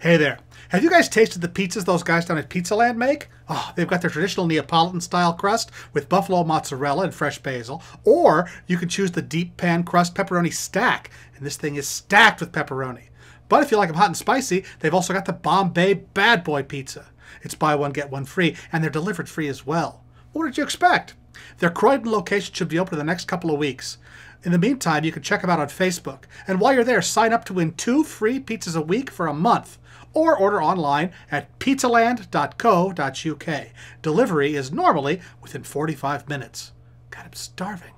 Hey there. Have you guys tasted the pizzas those guys down at Pizza Land make? Oh, they've got their traditional Neapolitan style crust with buffalo mozzarella and fresh basil, or you can choose the deep pan crust pepperoni stack, and this thing is stacked with pepperoni. But if you like them hot and spicy, they've also got the Bombay Bad Boy Pizza. It's buy one, get one free, and they're delivered free as well. What did you expect? Their Croydon location should be open in the next couple of weeks. In the meantime, you can check them out on Facebook. And while you're there, sign up to win two free pizzas a week for a month or order online at pizzaland.co.uk. Delivery is normally within 45 minutes. God, I'm starving.